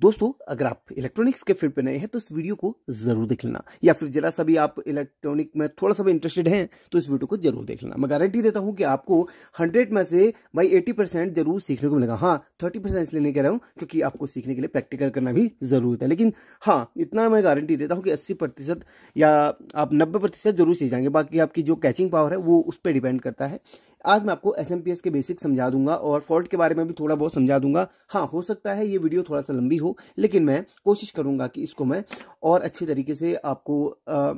दोस्तों अगर आप इलेक्ट्रॉनिक्स के फील्ड पे नए हैं तो इस वीडियो को जरूर देख लेना या फिर जरा सा भी आप इलेक्ट्रॉनिक में थोड़ा सा भी इंटरेस्टेड हैं तो इस वीडियो को जरूर देख लेना मैं गारंटी देता हूं कि आपको 100 में से भाई 80 परसेंट जरूर सीखने को मिलेगा हाँ 30 परसेंट इसलिए नहीं कह रहा हूँ क्योंकि आपको सीखने के लिए प्रैक्टिकल करना भी जरूरत है लेकिन हाँ इतना मैं गारंटी देता हूँ कि अस्सी प्रतिशत या आप नब्बे प्रतिशत जरूर सीख जाएंगे बाकी आपकी जो कैचिंग पावर है वो उस पर डिपेंड करता है आज मैं आपको एस के बेसिक समझा दूंगा और फॉल्ट के बारे में भी थोड़ा बहुत समझा दूंगा हाँ हो सकता है ये वीडियो थोड़ा सा लंबी हो लेकिन मैं कोशिश करूंगा कि इसको मैं और अच्छे तरीके से आपको आ,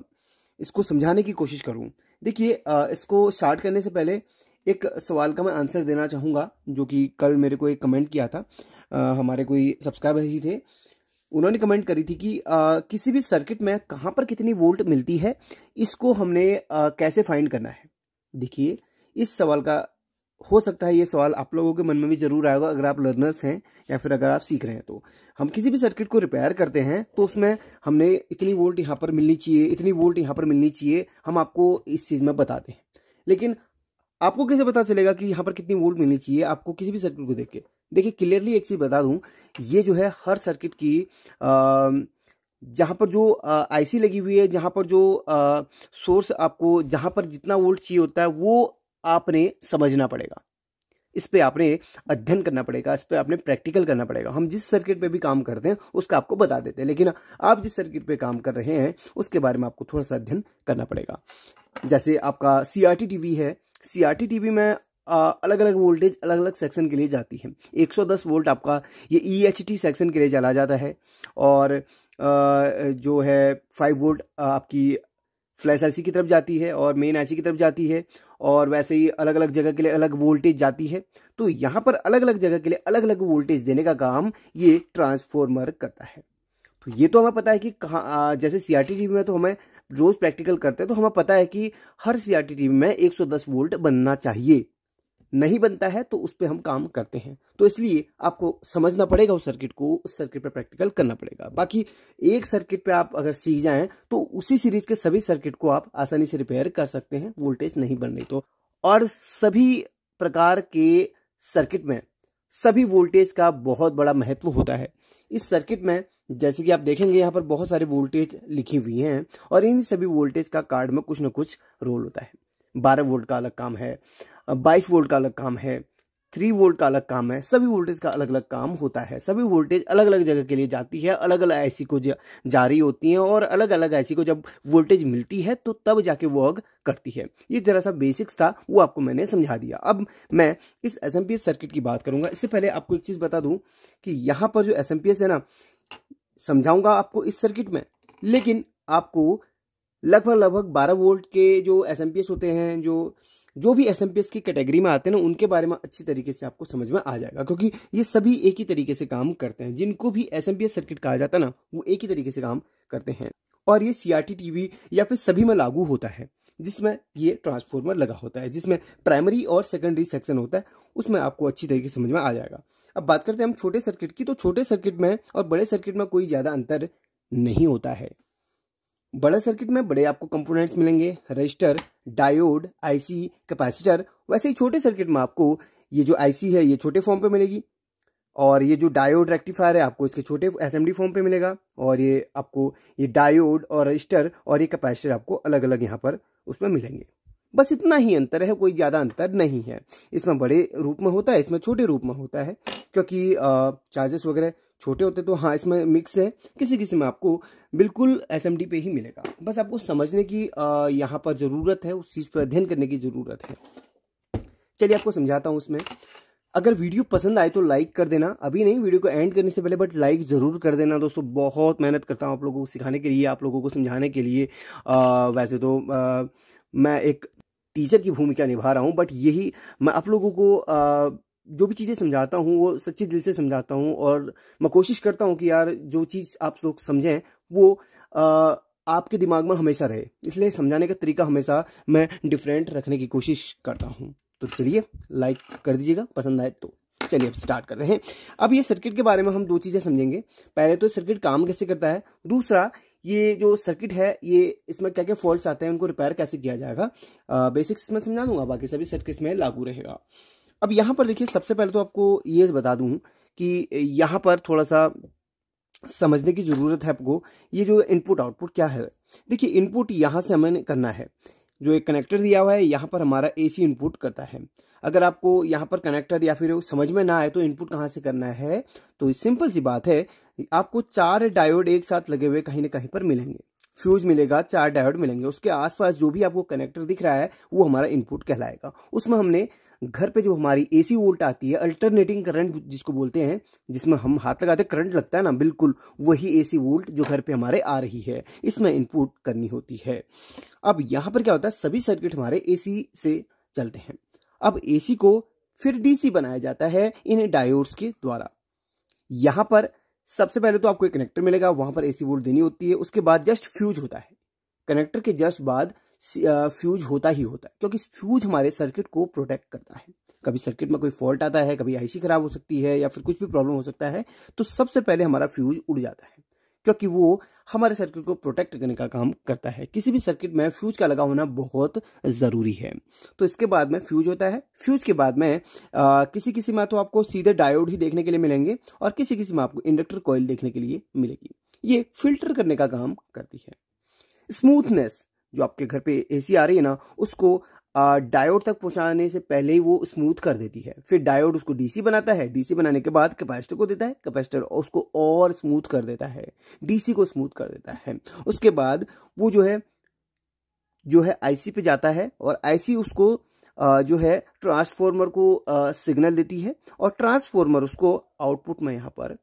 इसको समझाने की कोशिश करूँ देखिए इसको स्टार्ट करने से पहले एक सवाल का मैं आंसर देना चाहूँगा जो कि कल मेरे को एक कमेंट किया था आ, हमारे कोई सब्सक्राइबर ही थे उन्होंने कमेंट करी थी कि आ, किसी भी सर्किट में कहाँ पर कितनी वोल्ट मिलती है इसको हमने आ, कैसे फाइंड करना है देखिए इस सवाल का हो सकता है ये सवाल आप लोगों के मन में भी जरूर आएगा अगर आप लर्नर्स हैं या फिर अगर आप सीख रहे हैं तो हम किसी भी सर्किट को रिपेयर करते हैं तो उसमें हमने इतनी वोल्ट यहाँ पर मिलनी चाहिए इतनी वोल्ट यहाँ पर मिलनी चाहिए हम आपको इस चीज़ में बताते हैं लेकिन आपको कैसे पता चलेगा कि यहाँ पर कितनी वोल्ट मिलनी चाहिए आपको किसी भी सर्किट को देख के देखिए क्लियरली एक चीज़ बता दूँ ये जो है हर सर्किट की जहाँ पर जो आईसी लगी हुई है जहाँ पर जो सोर्स आपको जहाँ पर जितना वोल्ट चाहिए होता है वो आपने समझना पड़ेगा इस पर आपने अध्ययन करना पड़ेगा इस पर आपने प्रैक्टिकल करना पड़ेगा हम जिस सर्किट पे भी काम करते हैं उसका आपको बता देते हैं लेकिन आप जिस सर्किट पे काम कर रहे हैं उसके बारे में आपको थोड़ा सा अध्ययन करना पड़ेगा जैसे आपका C R T T V है C R T T V में अलग अलग वोल्टेज अलग अलग सेक्शन के लिए जाती है 110 वोल्ट आपका ये ई एच टी सेक्शन के लिए चला जाता है और जो है 5 वोल्ट आपकी फ्लैश आईसी की तरफ जाती है और मेन आईसी की तरफ जाती है और वैसे ही अलग अलग जगह के लिए अलग वोल्टेज जाती है तो यहाँ पर अलग अलग जगह के लिए अलग अलग वोल्टेज देने का काम ये ट्रांसफॉर्मर करता है तो ये तो हमें पता है कि कहाँ जैसे सी आर में तो हमें रोज प्रैक्टिकल करते हैं तो हमें पता है कि हर सी आर में 110 वोल्ट बनना चाहिए नहीं बनता है तो उस पर हम काम करते हैं तो इसलिए आपको समझना पड़ेगा उस सर्किट को उस सर्किट पर प्रैक्टिकल करना पड़ेगा बाकी एक सर्किट पे आप अगर सीख जाएं तो उसी सीरीज के सभी सर्किट को आप आसानी से रिपेयर कर सकते हैं वोल्टेज नहीं बन रही तो और सभी प्रकार के सर्किट में सभी वोल्टेज का बहुत बड़ा महत्व होता है इस सर्किट में जैसे कि आप देखेंगे यहाँ पर बहुत सारे वोल्टेज लिखी हुई हैं और इन सभी वोल्टेज का कार्ड में कुछ ना कुछ रोल होता है बारह वोल्ट का अलग काम है बाईस वोल्ट का अलग काम है थ्री वोल्ट का अलग काम है सभी वोल्टेज का अलग अलग काम होता है सभी वोल्टेज अलग अलग जगह के लिए जाती है अलग अलग ऐसी को जारी होती हैं और अलग अलग ऐसी को जब वोल्टेज मिलती है तो तब जाके अग करती है ये जरा सा बेसिक्स था वो आपको मैंने समझा दिया अब मैं इस एस सर्किट की बात करूंगा इससे पहले आपको एक चीज़ बता दूं कि यहाँ पर जो एस है ना समझाऊंगा आपको इस सर्किट में लेकिन आपको लगभग लगभग बारह वोल्ट के जो एस होते हैं जो जो भी एस की कैटेगरी में आते हैं ना उनके बारे में अच्छी तरीके से आपको समझ में आ जाएगा क्योंकि ये सभी एक ही तरीके से काम करते हैं जिनको भी एस सर्किट कहा जाता है ना वो एक ही तरीके से काम करते हैं और ये सी आर टीवी या फिर सभी में लागू होता है जिसमें ये ट्रांसफॉर्मर लगा होता है जिसमें प्राइमरी और सेकेंडरी सेक्शन होता है उसमें आपको अच्छी तरीके से समझ में आ जाएगा अब बात करते हैं हम छोटे सर्किट की तो छोटे सर्किट में और बड़े सर्किट में कोई ज़्यादा अंतर नहीं होता है बड़े सर्किट में बड़े आपको कंपोनेंट्स मिलेंगे रजिस्टर डायोड आईसी कैपेसिटर वैसे ही छोटे सर्किट में आपको ये जो आईसी है ये छोटे फॉर्म पे मिलेगी और ये जो डायोड रेक्टिफायर है आपको इसके छोटे एसएमडी फॉर्म पे मिलेगा और ये आपको ये डायोड और रजिस्टर और ये कैपेसिटर आपको अलग अलग यहाँ पर उसमें मिलेंगे बस इतना ही अंतर है कोई ज़्यादा अंतर नहीं है इसमें बड़े रूप में होता है इसमें छोटे रूप में होता है क्योंकि चार्जेस वगैरह छोटे होते तो हाँ इसमें मिक्स है किसी किसी में आपको बिल्कुल एस पे ही मिलेगा बस आपको समझने की यहाँ पर ज़रूरत है उस चीज़ पर अध्ययन करने की ज़रूरत है चलिए आपको समझाता हूँ उसमें अगर वीडियो पसंद आए तो लाइक कर देना अभी नहीं वीडियो को एंड करने से पहले बट लाइक ज़रूर कर देना दोस्तों बहुत मेहनत करता हूँ आप लोगों को सिखाने के लिए आप लोगों को समझाने के लिए आ, वैसे तो आ, मैं एक टीचर की भूमिका निभा रहा हूँ बट यही मैं आप लोगों को आ, जो भी चीज़ें समझाता हूँ वो सच्चे दिल से समझाता हूँ और मैं कोशिश करता हूँ कि यार जो चीज़ आप लोग समझें वो आ, आपके दिमाग में हमेशा रहे इसलिए समझाने का तरीका हमेशा मैं डिफरेंट रखने की कोशिश करता हूँ तो चलिए लाइक कर दीजिएगा पसंद आए तो चलिए अब स्टार्ट कर रहे हैं अब ये सर्किट के बारे में हम दो चीज़ें समझेंगे पहले तो सर्किट काम कैसे करता है दूसरा ये जो सर्किट है ये इसमें क्या क्या फॉल्ट आते हैं उनको रिपेयर कैसे किया जाएगा बेसिक्स में समझा दूंगा बाकी सभी सर्किट में लागू रहेगा अब यहाँ पर देखिए सबसे पहले तो आपको ये बता दूँ कि यहाँ पर थोड़ा सा समझने की ज़रूरत है आपको ये जो इनपुट आउटपुट क्या है देखिए इनपुट यहाँ से हमें करना है जो एक कनेक्टर दिया हुआ है यहाँ पर हमारा एसी इनपुट करता है अगर आपको यहाँ पर कनेक्टर या फिर समझ में ना आए तो इनपुट कहाँ से करना है तो सिंपल सी बात है आपको चार डायोड एक साथ लगे हुए कहीं ना कहीं पर मिलेंगे फ्यूज मिलेगा चार डायोड मिलेंगे उसके आसपास जो भी आपको कनेक्टर दिख रहा है वो हमारा इनपुट कहलाएगा उसमें हमने घर पे जो हमारी एसी वोल्ट आती है अल्टरनेटिंग करंट जिसको बोलते हैं जिसमें हम हाथ लगाते करंट लगता है ना बिल्कुल वही एसी वोल्ट जो घर पे हमारे आ रही है इसमें इनपुट करनी होती है अब यहाँ पर क्या होता है सभी सर्किट हमारे एसी से चलते हैं अब एसी को फिर डीसी बनाया जाता है इन डायोड्स के द्वारा यहाँ पर सबसे पहले तो आपको एक कनेक्टर मिलेगा वहां पर एसी वोल्ट देनी होती है उसके बाद जस्ट फ्यूज होता है कनेक्टर के जस्ट बाद फ्यूज होता ही होता है क्योंकि फ्यूज हमारे सर्किट को प्रोटेक्ट करता है कभी सर्किट में कोई फॉल्ट आता है कभी आईसी खराब हो सकती है या फिर कुछ भी प्रॉब्लम हो सकता है तो सबसे पहले हमारा फ्यूज उड़ जाता है क्योंकि वो हमारे सर्किट को प्रोटेक्ट करने का काम करता है किसी भी सर्किट में फ्यूज का लगा होना बहुत ज़रूरी है तो इसके बाद में फ्यूज होता है फ्यूज के बाद में आ, किसी किसी में तो आपको सीधे डायोड ही देखने के लिए मिलेंगे और किसी किसी में आपको इंडक्टर कॉयल देखने के लिए मिलेगी ये फिल्टर करने का काम करती है स्मूथनेस जो आपके घर पे एसी आ रही है ना उसको डायोड तक पहुंचाने से पहले ही वो स्मूथ कर देती है फिर डायोड उसको डीसी बनाता है डीसी बनाने के बाद कैपेसिटर को देता है कैपेसिटर उसको और स्मूथ कर देता है डीसी को स्मूथ कर देता है उसके बाद वो जो है जो है आईसी पे जाता है और आईसी उसको जो है ट्रांसफॉर्मर को सिग्नल देती है और ट्रांसफॉर्मर उसको आउटपुट में यहाँ पर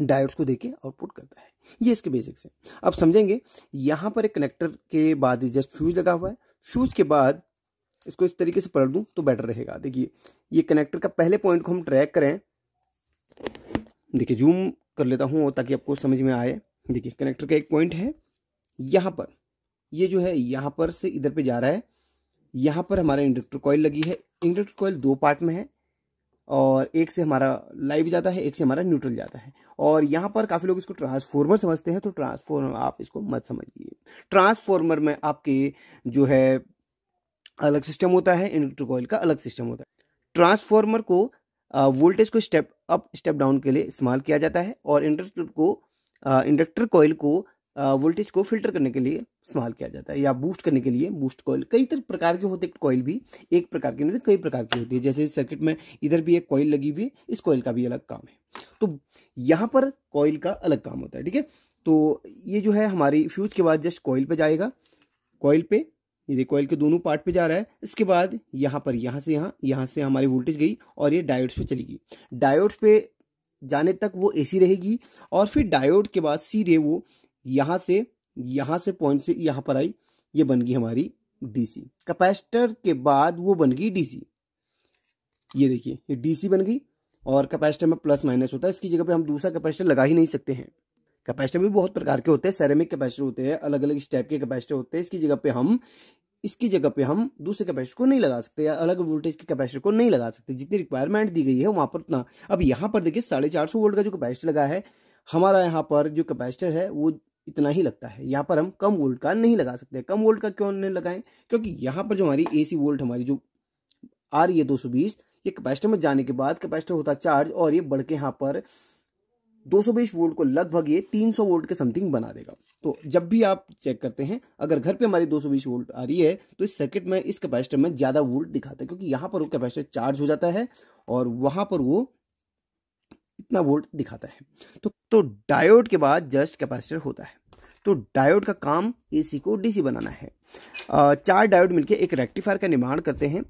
डायोड्स को देके आउटपुट करता है ये इसके बेसिक्स है अब समझेंगे यहाँ पर एक कनेक्टर के बाद जस्ट फ्यूज लगा हुआ है फ्यूज के बाद इसको इस तरीके से पलट दूँ तो बेटर रहेगा देखिए ये कनेक्टर का पहले पॉइंट को हम ट्रैक करें देखिए जूम कर लेता हूँ ताकि आपको समझ में आए देखिए कनेक्टर का एक पॉइंट है यहाँ पर ये जो है यहाँ पर से इधर पे जा रहा है यहाँ पर हमारा इंडक्टर कॉयल लगी है इंडक्टर कॉयल दो पार्ट में है और एक से हमारा लाइव जाता है एक से हमारा न्यूट्रल जाता है और यहाँ पर काफ़ी लोग इसको ट्रांसफॉर्मर समझते हैं तो ट्रांसफॉर्मर आप इसको मत समझिए ट्रांसफॉर्मर में आपके जो है अलग सिस्टम होता है इंडक्टर कॉयल का अलग सिस्टम होता है ट्रांसफॉर्मर को वोल्टेज को स्टेप अप स्टेप डाउन के लिए इस्तेमाल किया जाता है और इंडक्टर को इंडक्टर कोयल को वोल्टेज को फिल्टर करने के लिए इस्तेमाल किया जाता है या बूस्ट करने के लिए बूस्ट कोयल कई तरह प्रकार के होते हैं कॉयल भी एक प्रकार के नहीं तो कई प्रकार की होती है जैसे सर्किट में इधर भी एक कॉयल लगी हुई है इस कोयल का भी अलग काम है तो यहाँ पर कॉयल का अलग काम होता है ठीक है तो ये जो है हमारी फ्यूज के बाद जस्ट कोयल पे जाएगा कोयल पे ये देखो के दोनों पार्ट पे जा रहा है इसके बाद यहाँ पर यहाँ से यहाँ यहाँ से हमारी वोल्टेज गई और ये डायोड्स पे चली गई डायोड्स पे जाने तक वो एसी रहेगी और फिर डायोड के बाद सीधे वो यहाँ से यहाँ से पॉइंट से यहाँ पर आई ये बन गई हमारी डीसी कैपेसिटर के बाद वो बन गई डीसी ये देखिए ये डीसी बन गई और कैपेसिटर में प्लस माइनस होता है इसकी जगह पे हम दूसरा कैपेसिटर लगा ही नहीं सकते हैं कैपेसिटर भी बहुत प्रकार के होते हैं सेरेमिक कैपेसिटर होते हैं अलग अलग स्टेप के कैपेसिटर होते हैं इसकी जगह पे हम इसकी जगह पे हम दूसरे कैपेसिटर को नहीं लगा सकते या अलग वोल्टेज के कैपेसिटर को नहीं लगा सकते जितनी रिक्वायरमेंट दी गई है वहां पर उतना अब यहाँ पर देखिए साढ़े चार सौ वोल्ट का जो कैपेसिटर लगा है हमारा यहाँ पर जो कैपेसिटर है वो इतना ही लगता है यहाँ पर हम कम वोल्ट का नहीं लगा सकते कम वोल्ट का क्यों नहीं लगाएं क्योंकि यहाँ पर जो हमारी एसी वोल्ट हमारी जो आ रही है 220 ये कैपेसिटर में जाने के बाद कैपेसिटर होता चार्ज और ये बढ़ के यहाँ पर 220 वोल्ट को लगभग ये 300 वोल्ट के समथिंग बना देगा तो जब भी आप चेक करते हैं अगर घर पे हमारी 220 वोल्ट आ रही है तो इस सर्किट में इस कैपेसिटर में ज़्यादा वोल्ट दिखाता है क्योंकि यहाँ पर वो कैपेसिटर चार्ज हो जाता है और वहां पर वो कितना वोल्ट दिखाता है तो तो डायोड के बाद जस्ट कैपेसिटर होता है तो डायोड का काम एसी को डीसी बनाना है चार डायोड मिलकर एक रेक्टिफायर का निर्माण करते हैं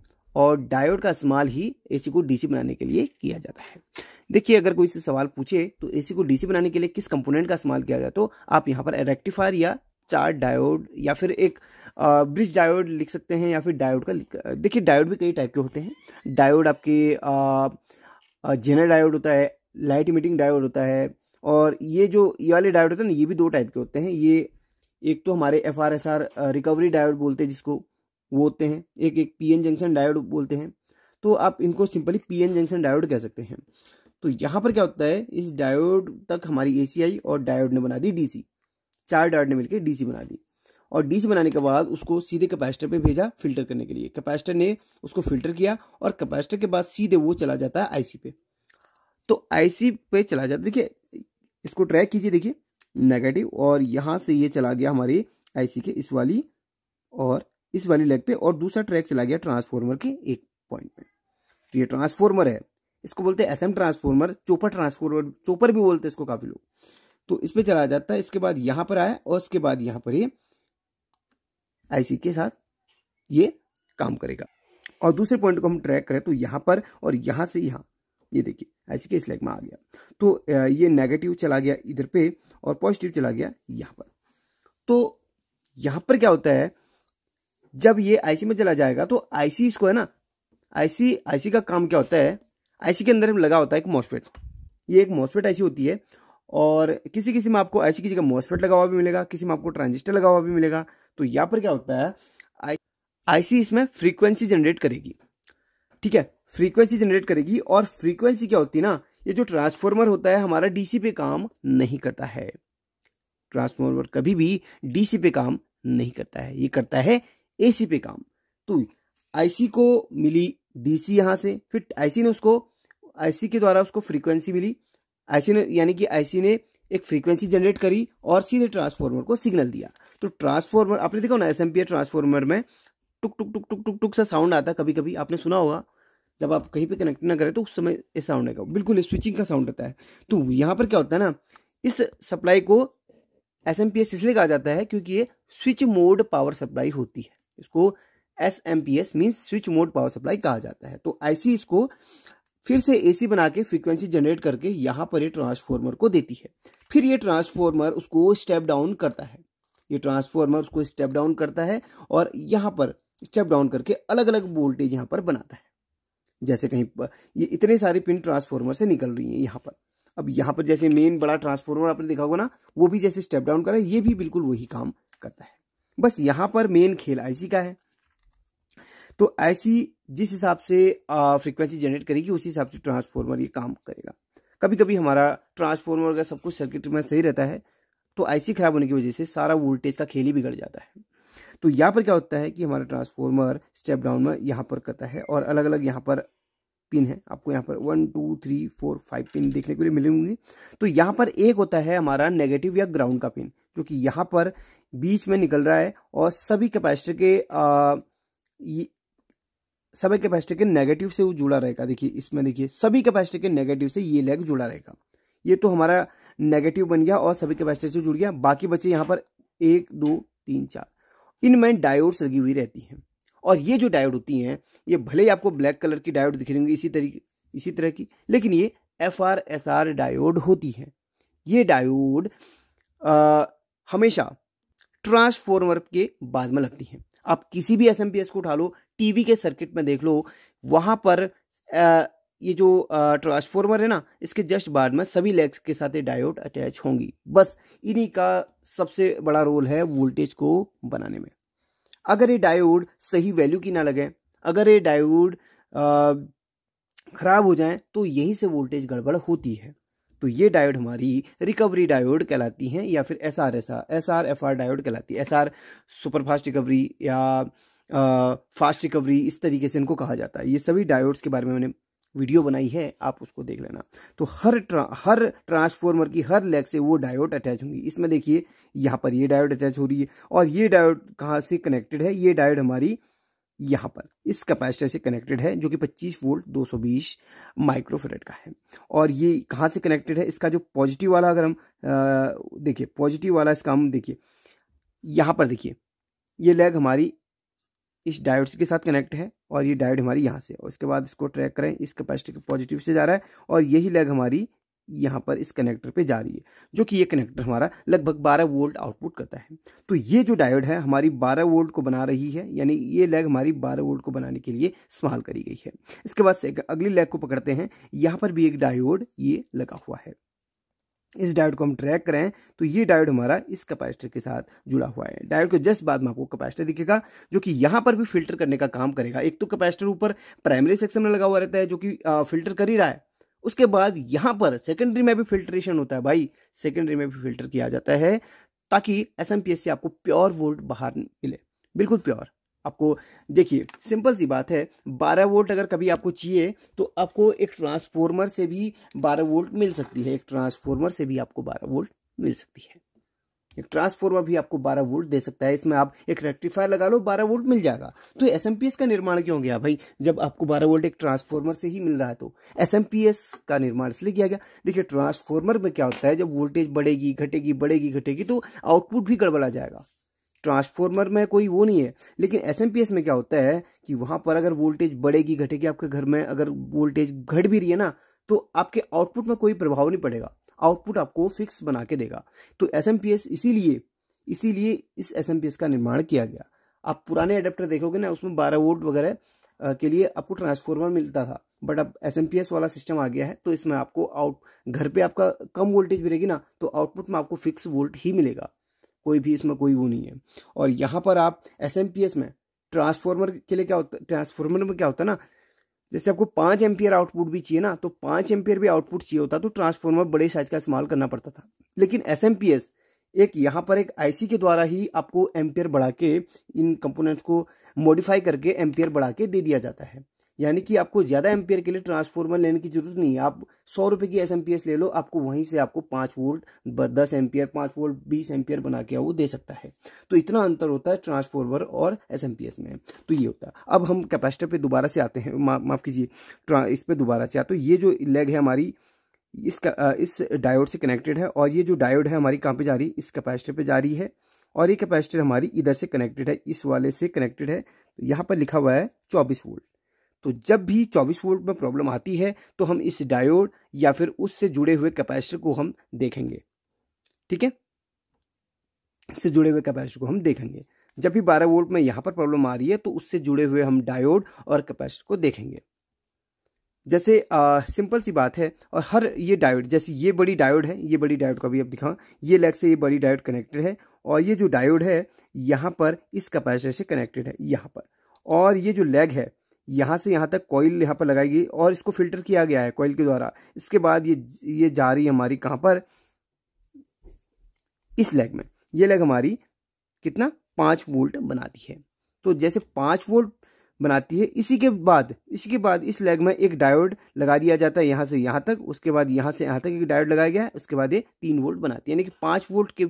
और डायोड का इस्तेमाल ही एसी को डीसी बनाने के लिए किया जाता है देखिए अगर कोई से सवाल पूछे तो एसी को डीसी बनाने के लिए किस कंपोनेंट का इस्तेमाल किया जाए तो आप यहाँ पर रेक्टिफायर या चार डायोड या फिर एक ब्रिज डायोड लिख सकते हैं या फिर डायोड का देखिए डायोड भी कई टाइप के होते हैं डायोड आपके जेनर डायोड होता है लाइट इमिटिंग डायोड होता है और ये जो ये वाले डायोड होते हैं ना ये भी दो टाइप के होते हैं ये एक तो हमारे F R S R recovery diode बोलते हैं जिसको वो होते हैं एक एक पी एन जंक्शन डायोड बोलते हैं तो आप इनको simply P N junction diode कह सकते हैं तो यहाँ पर क्या होता है इस डायोड तक हमारी ए सी आई और डायोड ने बना दी डी सी चार डायोड ने मिलकर डी सी बना दी और डी सी बनाने के बाद उसको सीधे कैपेसिटर पे भेजा फिल्टर करने के लिए कैपेसिटर ने उसको फिल्टर किया और कैपेसिटर के बाद सीधे वो चला जाता है आईसी पे तो आईसी पे चला जाता देखिए इसको ट्रैक कीजिए देखिए नेगेटिव और यहाँ से ये चला गया हमारे आईसी के इस वाली और इस वाली लेग पे और दूसरा ट्रैक चला गया ट्रांसफॉर्मर के एक पॉइंट पे तो ये ट्रांसफॉर्मर है इसको बोलते हैं SM transformer chopper transformer chopper भी बोलते हैं इसको काफी लोग तो इस पर चला जाता है इसके बाद यहाँ पर आया और इसके बाद यहाँ पर ये आईसी के साथ ये काम करेगा और दूसरे पॉइंट को हम ट्रैक करें तो यहाँ पर और यहाँ से यहाँ ये देखिए ऐसे केस लेग में आ गया तो ये नेगेटिव चला गया इधर पे और पॉजिटिव चला गया यहां पर तो यहां पर क्या होता है जब ये आईसी में चला जाएगा तो आईसी इसको है ना आईसी आईसी का काम क्या होता है आईसी के अंदर लगा होता है एक मॉस्फेट ये एक मॉस्फेट ऐसी होती है और किसी किसी में आपको आईसी की जगह मॉस्फेट लगा हुआ भी मिलेगा किसी में आपको ट्रांजिस्टर लगा हुआ भी मिलेगा तो यहां पर क्या होता है आईसी इसमें फ्रीक्वेंसी जनरेट करेगी ठीक है फ्रीक्वेंसी जनरेट करेगी और फ्रीक्वेंसी क्या होती है ना ये जो ट्रांसफॉर्मर होता है हमारा डीसी पे काम नहीं करता है ट्रांसफॉर्मर कभी भी डीसी पे काम नहीं करता है ये करता है एसी पे काम तो आईसी को मिली डीसी यहां से फिर आईसी ने उसको आईसी के द्वारा उसको फ्रीक्वेंसी मिली आईसी ने यानी कि आईसी ने एक फ्रीक्वेंसी जनरेट करी और सीधे ट्रांसफॉर्मर को सिग्नल दिया तो ट्रांसफॉर्मर आपने देखा ना एस ट्रांसफॉर्मर में टुक टुक टुक टुक टुक टुक सा साउंड आता कभी कभी आपने सुना होगा जब आप कहीं पे कनेक्ट ना करें तो उस समय ये साउंड आएगा बिल्कुल स्विचिंग का साउंड रहता है तो यहाँ पर क्या होता है ना इस सप्लाई को एस एम पी एस इसलिए कहा जाता है क्योंकि ये स्विच मोड पावर सप्लाई होती है इसको S M P S means switch mode power supply कहा जाता है तो ऐसी इसको फिर से ए सी बना के फ्रिक्वेंसी जनरेट करके यहाँ पर ये ट्रांसफॉर्मर को देती है फिर ये ट्रांसफॉर्मर उसको स्टेप डाउन करता है ये ट्रांसफॉर्मर उसको स्टेप डाउन करता है और यहाँ पर स्टेप डाउन करके अलग अलग वोल्टेज यहाँ पर बनाता है जैसे कहीं ये इतने सारे पिन ट्रांसफार्मर से निकल रही हैं यहाँ पर अब यहाँ पर जैसे मेन बड़ा ट्रांसफार्मर आपने देखा होगा ना वो भी जैसे स्टेप डाउन करा ये भी बिल्कुल वही काम करता है बस यहाँ पर मेन खेल आईसी का है तो आईसी जिस हिसाब से फ्रिक्वेंसी जनरेट करेगी उसी हिसाब से ट्रांसफॉर्मर ये काम करेगा कभी कभी हमारा ट्रांसफॉर्मर का सब कुछ सर्किट में सही रहता है तो आईसी खराब होने की वजह से सारा वोल्टेज का खेल ही बिगड़ जाता है तो यहाँ पर क्या होता है कि हमारा ट्रांसफॉर्मर स्टेप डाउन में यहाँ पर करता है और अलग अलग यहाँ पर पिन है आपको यहाँ पर one two three four five pin देखने के लिए मिलेंगे तो यहाँ पर एक होता है हमारा नेगेटिव या ग्राउंड का पिन जो कि यहाँ पर बीच में निकल रहा है और सभी कैपेसिटर के आ, सभी कैपेसिटर के नेगेटिव से वो जुड़ा रहेगा देखिए इसमें देखिए सभी कैपेसिटर के नेगेटिव से ये लेग जुड़ा रहेगा ये तो हमारा नेगेटिव बन गया और सभी कैपेसिटर से जुड़ गया बाकी बचे यहाँ पर एक दो तीन चार इनमें डायोड्स लगी हुई रहती हैं और ये जो डायोड होती हैं ये भले ही आपको ब्लैक कलर की डायोड दिख रही होंगी इसी तरीके इसी तरह की लेकिन ये F R S R diode होती है ये डायोड आ, हमेशा ट्रांसफॉर्मर के बाद में लगती है आप किसी भी एस को उठा लो टीवी के सर्किट में देख लो वहाँ पर ये जो ट्रांसफॉर्मर है ना इसके जस्ट बाद में सभी लेग्स के साथ डायोड अटैच होंगी बस इन्हीं का सबसे बड़ा रोल है वोल्टेज को बनाने में अगर ये डायोड सही वैल्यू की ना लगे अगर ये डायोड खराब हो जाए तो यहीं से वोल्टेज गड़बड़ होती है तो ये डायोड हमारी रिकवरी डायोड कहलाती हैं या फिर S R S R S R F R diode कहलाती है एस आर सुपरफास्ट रिकवरी या आ, फास्ट रिकवरी इस तरीके से इनको कहा जाता है ये सभी डायोड्स के बारे में मैंने वीडियो बनाई है आप उसको देख लेना तो हर ट्रा, हर ट्रांसफॉर्मर की हर लेग से वो डायोड अटैच होंगी इसमें देखिए यहाँ पर ये डायोड अटैच हो रही है और ये डायोड कहाँ से कनेक्टेड है ये डायोड हमारी यहाँ पर इस कैपेसिटर से कनेक्टेड है जो कि 25 वोल्ट 220 माइक्रोफेरेट का है और ये कहाँ से कनेक्टेड है इसका जो पॉजिटिव वाला अगर हम देखिए पॉजिटिव वाला इसका हम देखिए यहाँ पर देखिए ये लेग हमारी इस डायोड के साथ कनेक्ट है और ये डायोड हमारी यहाँ से और इसके बाद इसको ट्रैक करें इस कैपेसिटर के पॉजिटिव से जा रहा है और यही लेग हमारी यहाँ पर इस कनेक्टर पे जा रही है जो कि ये कनेक्टर हमारा लगभग 12 वोल्ट आउटपुट करता है तो ये जो डायोड है हमारी 12 वोल्ट को बना रही है यानी ये लेग हमारी 12 वोल्ट को बनाने के लिए इस्तेमाल करी गई है इसके बाद से अगली लेग को पकड़ते हैं यहाँ पर भी एक डायोड ये लगा हुआ है इस डायोड को हम ट्रैक करें तो ये डायोड हमारा इस कैपेसिटर के साथ जुड़ा हुआ है डायोड के जस्ट बाद में आपको कैपेसिटर दिखेगा जो कि यहाँ पर भी फिल्टर करने का काम करेगा एक तो कैपेसिटर ऊपर प्राइमरी सेक्शन में लगा हुआ रहता है जो कि फिल्टर कर ही रहा है उसके बाद यहाँ पर सेकेंडरी में भी फिल्ट्रेशन होता है भाई सेकेंडरी में भी फिल्टर किया जाता है ताकि एस से आपको प्योर वोल्ट बाहर मिले बिल्कुल प्योर आपको देखिए सिंपल सी बात है 12 वोल्ट अगर कभी आपको चाहिए तो आपको एक ट्रांसफॉर्मर से भी 12 वोल्ट मिल सकती है एक ट्रांसफॉर्मर से भी आपको 12 वोल्ट मिल सकती है एक ट्रांसफॉर्मर भी आपको 12 वोल्ट दे सकता है इसमें आप एक रेक्टिफायर लगा लो 12 वोल्ट मिल जाएगा तो एस का निर्माण क्यों गया भाई जब आपको 12 वोल्ट एक ट्रांसफॉर्मर से ही मिल रहा है तो एस का निर्माण इसलिए किया गया देखिए ट्रांसफॉर्मर में क्या होता है जब वोल्टेज बढ़ेगी घटेगी बढ़ेगी घटेगी तो आउटपुट भी गड़बड़ा जाएगा ट्रांसफॉर्मर में कोई वो नहीं है लेकिन एस में क्या होता है कि वहां पर अगर वोल्टेज बढ़ेगी घटेगी आपके घर में अगर वोल्टेज घट भी रही है ना तो आपके आउटपुट में कोई प्रभाव नहीं पड़ेगा आउटपुट आपको फिक्स बना के देगा तो एस इसीलिए इसीलिए इस एस का निर्माण किया गया आप पुराने अडेप्टर देखोगे ना उसमें बारह वोल्ट वगैरह के लिए आपको ट्रांसफॉर्मर मिलता था बट अब एस वाला सिस्टम आ गया है तो इसमें आपको आउट घर पे आपका कम वोल्टेज भी रहेगी ना तो आउटपुट में आपको फिक्स वोल्ट ही मिलेगा कोई भी इसमें कोई वो नहीं है और यहाँ पर आप एस में ट्रांसफॉर्मर के लिए क्या होता है ट्रांसफॉर्मर में क्या होता है ना जैसे आपको पाँच एम्पियर आउटपुट भी चाहिए ना तो पाँच एम्पियर भी आउटपुट चाहिए होता तो ट्रांसफॉर्मर बड़े साइज का इस्तेमाल करना पड़ता था लेकिन एस एक यहाँ पर एक आईसी के द्वारा ही आपको एम्पियर बढ़ा के इन कंपोनेंट्स को मॉडिफाई करके एम्पियर बढ़ा के दे दिया जाता है यानी कि आपको ज़्यादा एम्पियर के लिए ट्रांसफॉर्मर लेने की जरूरत नहीं है आप सौ रुपये की एस एम पी एस ले लो आपको वहीं से आपको पाँच वोल्ट दस एम्पियर पाँच वोल्ट बीस एम्पियर बना के वो दे सकता है तो इतना अंतर होता है ट्रांसफॉर्मर और एस एम पी एस में तो ये होता है अब हम कैपेसिटर पे दोबारा से आते हैं मा, माफ़ कीजिए इस पर दोबारा से आते तो ये जो लेग है हमारी इस इस डायोड से कनेक्टेड है और ये जो डायोड है हमारी कहाँ पे जा रही है इस कैपेसिटर पे जा रही है और ये कैपेसिटर हमारी इधर से कनेक्टेड है इस वाले से कनेक्टेड है तो यहाँ पर लिखा हुआ है चौबीस वोल्ट तो जब भी 24 वोल्ट में प्रॉब्लम आती है तो हम इस डायोड या फिर उससे जुड़े हुए कैपेसिटर को हम देखेंगे ठीक है इससे जुड़े हुए कैपेसिटर को हम देखेंगे जब भी 12 वोल्ट में यहां पर प्रॉब्लम आ रही है तो उससे जुड़े हुए हम डायोड और कैपेसिटर को देखेंगे जैसे आ, सिंपल सी बात है और हर ये डायोड जैसे ये बड़ी डायोड है ये बड़ी डायोड का भी आप दिखाऊँ ये लेग से ये बड़ी डायोड कनेक्टेड है और ये जो डायोड है यहां पर इस कैपेसिटर से कनेक्टेड है यहाँ पर और ये जो लेग है यहाँ से यहाँ तक कॉइल यहाँ पर लगाई गई और इसको फिल्टर किया गया है कॉइल के द्वारा इसके बाद ये ये जा रही है हमारी कहाँ पर इस लेग में ये लेग हमारी कितना पाँच वोल्ट बनाती है तो जैसे पाँच वोल्ट बनाती है इसी के बाद इसी के बाद इस लेग में एक डायोड लगा दिया जाता है यहाँ से यहाँ तक उसके बाद यहाँ से यहाँ तक एक डायोड लगाया गया है उसके बाद ये तीन वोल्ट बनाती है यानी कि पाँच वोल्ट के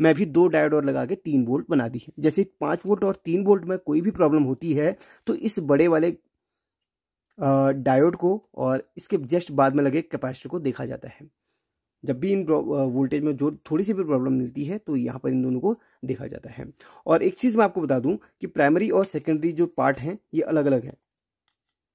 में भी दो डायोड और लगा के तीन वोल्ट बना दी है जैसे पाँच वोल्ट और तीन वोल्ट में कोई भी प्रॉब्लम होती है तो इस बड़े वाले डायोड को और इसके जस्ट बाद में लगे कैपेसिटर को देखा जाता है जब भी इन वोल्टेज में जो थोड़ी सी भी प्रॉब्लम मिलती है तो यहाँ पर इन दोनों को देखा जाता है और एक चीज़ मैं आपको बता दूं कि प्राइमरी और सेकेंडरी जो पार्ट हैं ये अलग अलग है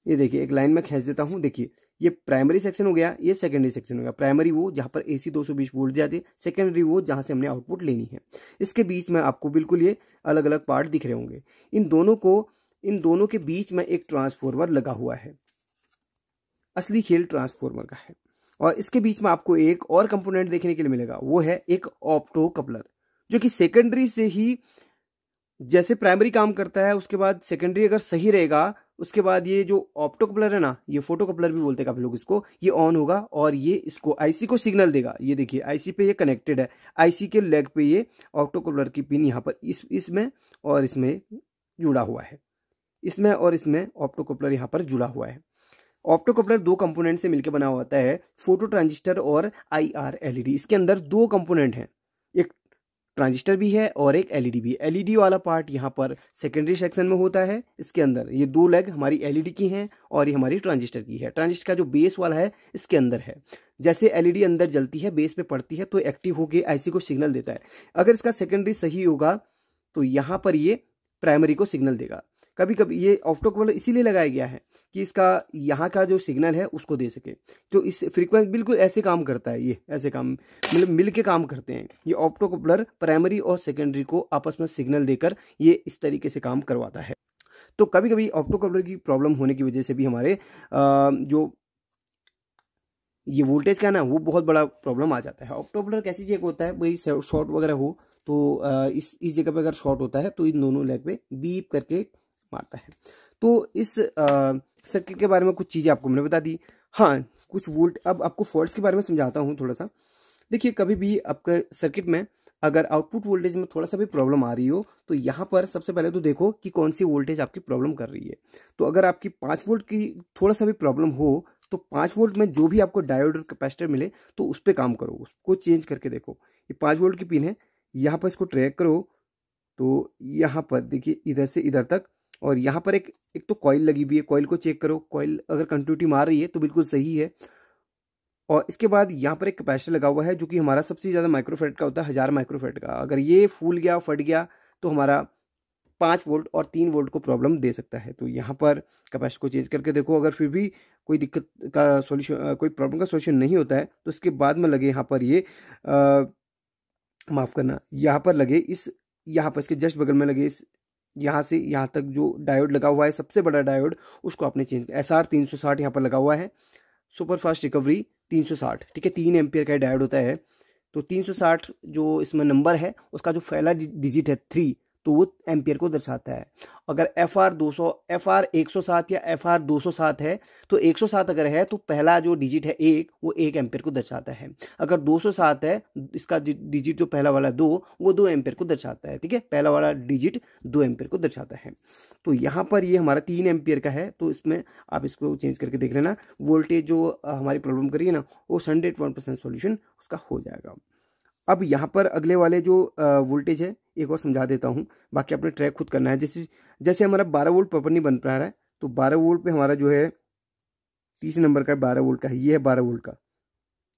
ये देखिए एक लाइन में खींच देता हूँ देखिए ये प्राइमरी सेक्शन हो गया ये सेकेंडरी सेक्शन हो गया प्राइमरी वो जहाँ पर एसी 220 वोल्ट जाते सेकेंडरी वो जहाँ से हमने आउटपुट लेनी है इसके बीच में आपको बिल्कुल ये अलग अलग पार्ट दिख रहे होंगे इन दोनों को इन दोनों के बीच में एक ट्रांसफॉर्मर लगा हुआ है असली खेल ट्रांसफॉर्मर का है और इसके बीच में आपको एक और कंपोनेंट देखने के लिए मिलेगा वो है एक ऑप्टो कपलर जो कि सेकेंडरी से ही जैसे प्राइमरी काम करता है उसके बाद सेकेंडरी अगर सही रहेगा उसके बाद ये जो ऑप्टो कपलर है ना ये फोटो कपलर भी बोलते हैं काफी लोग इसको ये ऑन होगा और ये इसको आईसी को सिग्नल देगा ये देखिए आईसी पे ये कनेक्टेड है आईसी के लेग पे ये ऑप्टो कपलर की पिन यहाँ पर इस इसमें और इसमें जुड़ा हुआ है इसमें और इसमें ऑप्टो कपलर यहाँ पर जुड़ा हुआ है ऑप्टो कपलर दो कंपोनेंट से मिलकर बना हुआ होता है फोटो ट्रांजिस्टर और आई आर एलईडी इसके अंदर दो कंपोनेंट हैं एक ट्रांजिस्टर भी है और एक एलईडी e भी एलईडी e वाला पार्ट यहाँ पर सेकेंडरी सेक्शन में होता है इसके अंदर ये दो लेग हमारी एलईडी e की हैं और ये हमारी ट्रांजिस्टर की है ट्रांजिस्टर का जो बेस वाला है इसके अंदर है जैसे एलईडी अंदर जलती है बेस पे पड़ती है तो एक्टिव होकर आईसी को सिग्नल देता है अगर इसका सेकेंडरी सही होगा तो यहाँ पर ये प्राइमरी को सिग्नल देगा कभी कभी ये ऑप्टोकॉलर इसीलिए लगाया गया है कि इसका यहाँ का जो सिग्नल है उसको दे सके तो इस फ्रीक्वेंसी बिल्कुल ऐसे काम करता है ये ऐसे काम मतलब मिल के काम करते हैं ये ऑप्टोकपलर प्राइमरी और सेकेंडरी को आपस में सिग्नल देकर ये इस तरीके से काम करवाता है तो कभी कभी ऑप्टोकपलर की प्रॉब्लम होने की वजह से भी हमारे जो ये वोल्टेज का ना वो बहुत बड़ा प्रॉब्लम आ जाता है ऑप्टोकपलर कैसी चेक होता है वही शॉर्ट वगैरह हो तो इस इस जगह पे अगर शॉर्ट होता है तो इन दोनों लेग पे बीप करके मारता है तो इस आ, सर्किट के बारे में कुछ चीज़ें आपको मैंने बता दी हाँ कुछ वोल्ट अब आपको फॉल्ट के बारे में समझाता हूँ थोड़ा सा देखिए कभी भी आपके सर्किट में अगर आउटपुट वोल्टेज में थोड़ा सा भी प्रॉब्लम आ रही हो तो यहाँ पर सबसे पहले तो देखो कि कौन सी वोल्टेज आपकी प्रॉब्लम कर रही है तो अगर आपकी पाँच वोल्ट की थोड़ा सा भी प्रॉब्लम हो तो पाँच वोल्ट में जो भी आपको डायोड और कैपेसिटर मिले तो उस पर काम करो उसको चेंज करके देखो ये पाँच वोल्ट की पिन है यहाँ पर इसको ट्रैक करो तो यहाँ पर देखिए इधर से इधर तक और यहाँ पर एक एक तो कॉइल लगी हुई है कॉइल को चेक करो कॉइल अगर कंटिन्यूटी मार रही है तो बिल्कुल सही है और इसके बाद यहाँ पर एक कैपेसिटर लगा हुआ है जो कि हमारा सबसे ज़्यादा माइक्रोफेट का होता है हज़ार माइक्रोफेट का अगर ये फूल गया फट गया तो हमारा पाँच वोल्ट और तीन वोल्ट को प्रॉब्लम दे सकता है तो यहाँ पर कैपेसिटर को चेंज करके देखो अगर फिर भी कोई दिक्कत का सॉल्यूशन कोई प्रॉब्लम का सॉल्यूशन नहीं होता है तो उसके बाद में लगे यहाँ पर ये माफ़ करना यहाँ पर लगे इस यहाँ पर इसके जस्ट बगल में लगे इस यहाँ से यहाँ तक जो डायोड लगा हुआ है सबसे बड़ा डायोड उसको आपने चेंज एस आर तीन सौ साठ यहाँ पर लगा हुआ है सुपर फास्ट रिकवरी तीन सौ साठ ठीक है तीन एम्पियर का डायोड होता है तो तीन सौ साठ जो इसमें नंबर है उसका जो पहला डिजिट है थ्री तो वो एम्पियर को दर्शाता है अगर एफ आर दो सौ एफ आर एक सौ सात या एफ आर दो सौ सात है तो एक सौ सात अगर है तो पहला जो डिजिट है एक वो एक एम्पियर को दर्शाता है अगर दो सौ सात है इसका डिजिट जो पहला वाला दो वो दो एम्पियर को दर्शाता है ठीक है पहला वाला डिजिट दो एम्पियर को दर्शाता है तो यहाँ पर ये हमारा तीन एम्पियर का है तो इसमें आप इसको चेंज करके देख लेना वोल्टेज जो हमारी प्रॉब्लम करिए ना वो हंड्रेड वन परसेंट सोल्यूशन उसका हो जाएगा अब यहाँ पर अगले वाले जो वोल्टेज है एक और समझा देता हूँ बाकी आपने ट्रैक खुद करना है जैसे जैसे हमारा बारह वोल्ट पेपर नहीं बन पा रहा है तो बारह वोल्ट पे हमारा जो है तीस नंबर का बारह वोल्ट का है ये है बारह वोल्ट का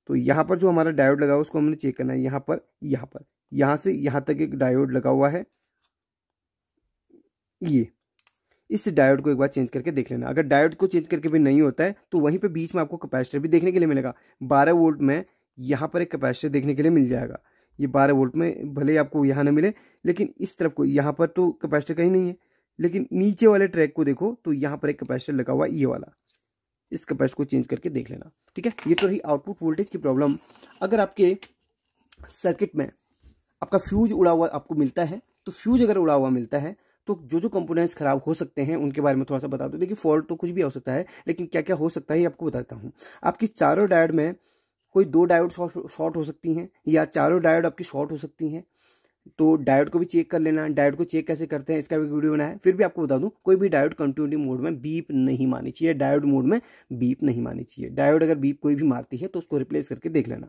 तो यहाँ पर जो हमारा डायोड लगा हुआ उसको हमने चेक करना है यहाँ पर यहाँ पर यहाँ से यहाँ तक एक डायोड लगा हुआ है ये इस डायोड को एक बार चेंज करके देख लेना अगर डायोड को चेंज करके भी नहीं होता है तो वहीं पे बीच में आपको कैपेसिटर भी देखने के लिए मिलेगा 12 वोल्ट में यहाँ पर एक कैपेसिटर देखने के लिए मिल जाएगा ये बारह वोल्ट में भले ही आपको यहाँ ना मिले लेकिन इस तरफ को यहाँ पर तो कैपेसिटर कहीं नहीं है लेकिन नीचे वाले ट्रैक को देखो तो यहाँ पर एक कैपेसिटर लगा हुआ ये वाला इस कैपेसिटर को चेंज करके देख लेना ठीक है ये तो रही आउटपुट वोल्टेज की प्रॉब्लम अगर आपके सर्किट में आपका फ्यूज उड़ा हुआ आपको मिलता है तो फ्यूज अगर उड़ा हुआ मिलता है तो जो जो कंपोनेंट्स खराब हो सकते हैं उनके बारे में थोड़ा सा बता दो देखिए फॉल्ट तो कुछ भी हो सकता है लेकिन क्या क्या हो सकता है ये आपको बताता हूँ आपकी चारों डायड में कोई दो डायोड शॉर्ट हो सकती हैं या चारों डायोड आपकी शॉर्ट हो सकती हैं तो डायोड को भी चेक कर लेना डायोड को चेक कैसे करते हैं इसका भी वीडियो बनाया है फिर भी आपको बता दूं कोई भी डायोड कंटिन्यूटी मोड में बीप नहीं मानी चाहिए डायोड मोड में बीप नहीं मानी चाहिए डायोड अगर बीप कोई भी मारती है तो उसको रिप्लेस करके देख लेना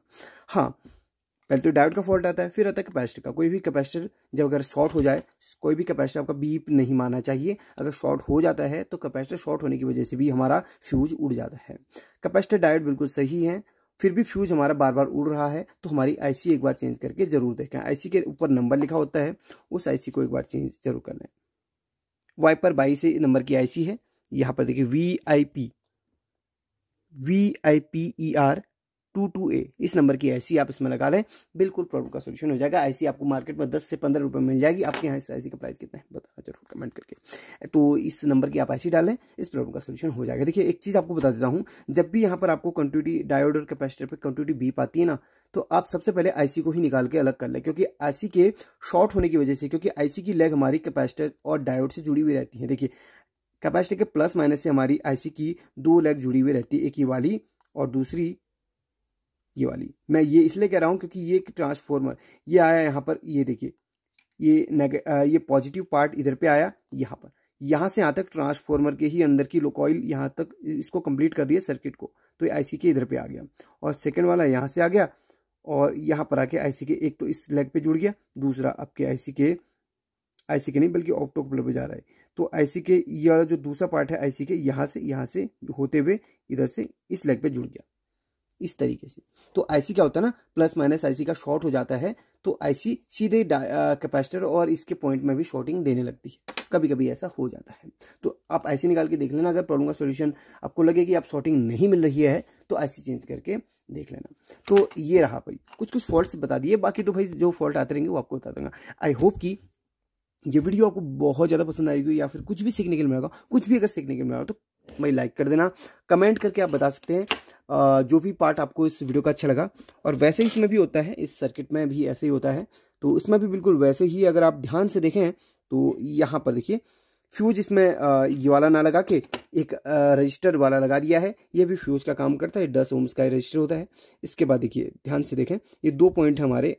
हाँ पहले तो डायोड का फॉल्ट आता है फिर आता है कैपेसिटर का कोई भी कैपेसिटर जब अगर शॉर्ट हो जाए कोई भी कैपेसिटर आपका बीप नहीं माना चाहिए अगर शॉर्ट हो जाता है तो कैपेसिटर शॉर्ट होने की वजह से भी हमारा फ्यूज उड़ जाता है कैपेसिटर डायोड बिल्कुल सही है फिर भी फ्यूज हमारा बार बार उड़ रहा है तो हमारी आईसी एक बार चेंज करके जरूर देखें आईसी के ऊपर नंबर लिखा होता है उस आईसी को एक बार चेंज जरूर कर लें वाइपर बाईस नंबर की आईसी है यहाँ पर देखिए V I P V I P E R two two A इस नंबर की आईसी आप इसमें लगा लें बिल्कुल प्रॉब्लम का सोल्यूशन हो जाएगा आईसी आपको मार्केट में दस से पंद्रह रुपये मिल जाएगी आपके यहाँ इस आईसी का प्राइस कितना है बताना जरूर कमेंट करके तो इस नंबर की आप आईसी डालें इस प्रॉब्लम का सोल्यूशन हो जाएगा देखिए एक चीज़ आपको बता देता हूँ जब भी यहाँ पर आपको कंट्यूटी डायोड और कैपेसिटर पर कंट्यूटी बीप आती है ना तो आप सबसे पहले आईसी को ही निकाल के अलग कर लें क्योंकि आईसी के शॉर्ट होने की वजह से क्योंकि आईसी की लेग हमारी कैपेसिटर और डायोड से जुड़ी हुई रहती है देखिए कैपेसिटी के प्लस माइनस से हमारी आईसी की दो लेग जुड़ी हुई रहती है एक ही वाली और दूसरी ये वाली मैं ये इसलिए कह रहा हूँ क्योंकि ये एक ट्रांसफॉर्मर ये आया यहाँ पर ये देखिए ये ये पॉजिटिव पार्ट इधर पे आया यहाँ पर यहाँ से यहाँ तक ट्रांसफॉर्मर के ही अंदर की लोकॉइल यहाँ तक इसको कंप्लीट कर दिया सर्किट को तो ये आईसी के इधर पे आ गया और सेकेंड वाला यहाँ से आ गया और यहाँ पर आके आईसी के एक तो इस लेग पे जुड़ गया दूसरा आपके आईसी के आईसी के नहीं बल्कि ऑप्टो कपल पे जा रहा है तो आईसी के ये वाला जो दूसरा पार्ट है आईसी के यहाँ से यहाँ से होते हुए इधर से इस लेग पे जुड़ गया इस तरीके से तो आईसी क्या होता है ना प्लस माइनस आईसी का शॉर्ट हो जाता है तो आईसी सीधे कैपेसिटर और इसके पॉइंट में भी शॉर्टिंग देने लगती है कभी कभी ऐसा हो जाता है तो आप आईसी निकाल के देख लेना अगर प्रॉब्लम का सोल्यूशन आपको लगे कि आप शॉर्टिंग नहीं मिल रही है तो आईसी चेंज करके देख लेना तो ये रहा भाई कुछ कुछ फॉल्ट बता दिए बाकी तो भाई जो फॉल्ट आते रहेंगे वो आपको बता देंगे आई होप की ये वीडियो आपको बहुत ज़्यादा पसंद आएगी या फिर कुछ भी सीखने के लिए मिलेगा कुछ भी अगर सीखने के लिए मिलेगा तो भाई लाइक कर देना कमेंट करके आप बता सकते हैं जो भी पार्ट आपको इस वीडियो का अच्छा लगा और वैसे ही इसमें भी होता है इस सर्किट में भी ऐसे ही होता है तो इसमें भी बिल्कुल वैसे ही अगर आप ध्यान से देखें तो यहाँ पर देखिए फ्यूज इसमें ये वाला ना लगा के एक रजिस्टर वाला लगा दिया है ये भी फ्यूज का काम करता है दस ओम्स का रजिस्टर होता है इसके बाद देखिए ध्यान से देखें ये दो पॉइंट हमारे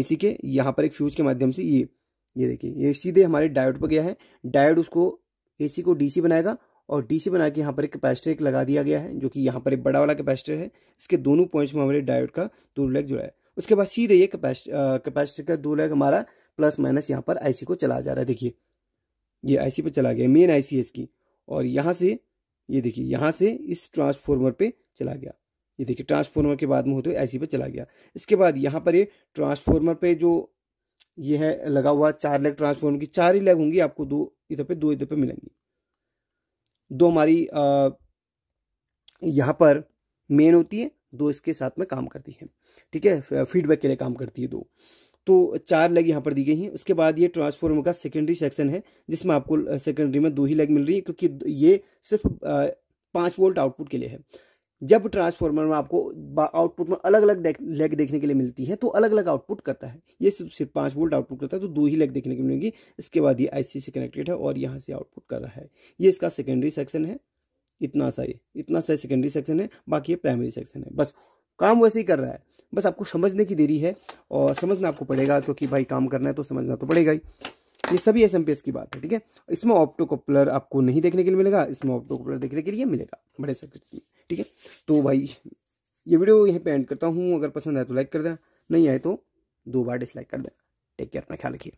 एसी के यहाँ पर एक फ्यूज के माध्यम से ये ये देखिए ये सीधे हमारे डायोड पर गया है डायोड उसको एसी को डीसी बनाएगा और डीसी बना के यहाँ पर एक कैपेसिटर एक लगा दिया गया है जो कि यहाँ पर एक बड़ा वाला कैपेसिटर है इसके दोनों पॉइंट्स में हमारे डायोड का दो लेग जुड़ा है उसके बाद सीधे ये कैपेसिटर का दो लेग हमारा प्लस माइनस यहाँ पर आईसी को चला जा रहा है देखिए ये आईसी पर चला गया मेन आईसी है इसकी और यहाँ से ये देखिए यहाँ से इस ट्रांसफॉर्मर पे चला गया ये देखिए ट्रांसफॉर्मर के बाद में होते हुए आईसी पे चला गया इसके बाद यहाँ पर ये ट्रांसफॉर्मर पे जो ये है लगा हुआ चार लेग ट्रांसफॉर्मर की चार ही लेग होंगी आपको दो इधर पे दो इधर पे मिलेंगी दो हमारी यहाँ पर मेन होती है दो इसके साथ में काम करती है ठीक है फीडबैक के लिए काम करती है दो तो चार लेग यहाँ पर दी गई हैं उसके बाद ये ट्रांसफॉर्मर का सेकेंडरी सेक्शन है जिसमें आपको सेकेंडरी में दो ही लेग मिल रही है क्योंकि ये सिर्फ पाँच वोल्ट आउटपुट के लिए है जब ट्रांसफॉर्मर में आपको आउटपुट में अलग अलग लेग देखने के लिए मिलती है तो अलग अलग आउटपुट करता है ये सिर्फ सिर्फ पांच वोल्ट आउटपुट करता है तो दो ही लेग देखने को मिलेंगी इसके बाद ये आईसी से कनेक्टेड है और यहाँ से आउटपुट कर रहा है ये इसका सेकेंडरी सेक्शन है इतना सा ये इतना सा सेकेंडरी सेक्शन है बाकी ये प्राइमरी सेक्शन है बस काम वैसे ही कर रहा है बस आपको समझने की देरी है और समझना आपको पड़ेगा क्योंकि भाई काम करना है तो समझना तो पड़ेगा ही ये सभी एस की बात है ठीक है इसमें ऑप्टो कपलर आपको नहीं देखने के लिए मिलेगा इसमें ऑप्टो कपलर देखने के लिए मिलेगा बड़े सर्किट्स में ठीक है तो भाई ये वीडियो यहीं पे एंड करता हूँ अगर पसंद आए तो लाइक कर देना नहीं आए तो दो बार डिसलाइक कर देना टेक केयर अपना ख्याल रखिए